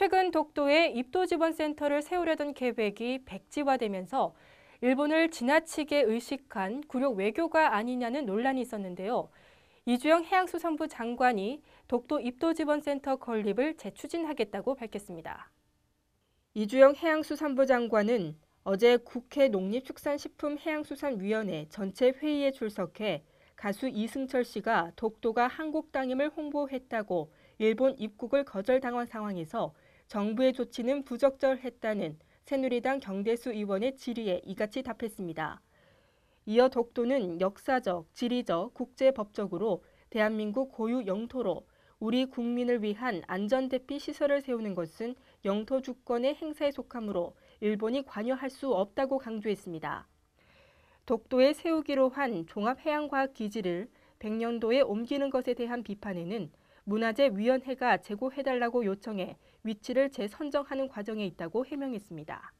최근 독도에 입도지원센터를 세우려던 계획이 백지화되면서 일본을 지나치게 의식한 굴욕 외교가 아니냐는 논란이 있었는데요. 이주영 해양수산부 장관이 독도 입도지원센터 건립을 재추진하겠다고 밝혔습니다. 이주영 해양수산부 장관은 어제 국회 농립축산식품해양수산위원회 전체 회의에 출석해 가수 이승철 씨가 독도가 한국 땅임을 홍보했다고 일본 입국을 거절당한 상황에서 정부의 조치는 부적절했다는 새누리당 경대수 의원의 질의에 이같이 답했습니다. 이어 독도는 역사적, 지리적, 국제법적으로 대한민국 고유 영토로 우리 국민을 위한 안전대피 시설을 세우는 것은 영토 주권의 행사에 속하므로 일본이 관여할 수 없다고 강조했습니다. 독도에 세우기로 한 종합해양과학기지를 백년도에 옮기는 것에 대한 비판에는 문화재위원회가 제고해달라고 요청해 위치를 재선정하는 과정에 있다고 해명했습니다.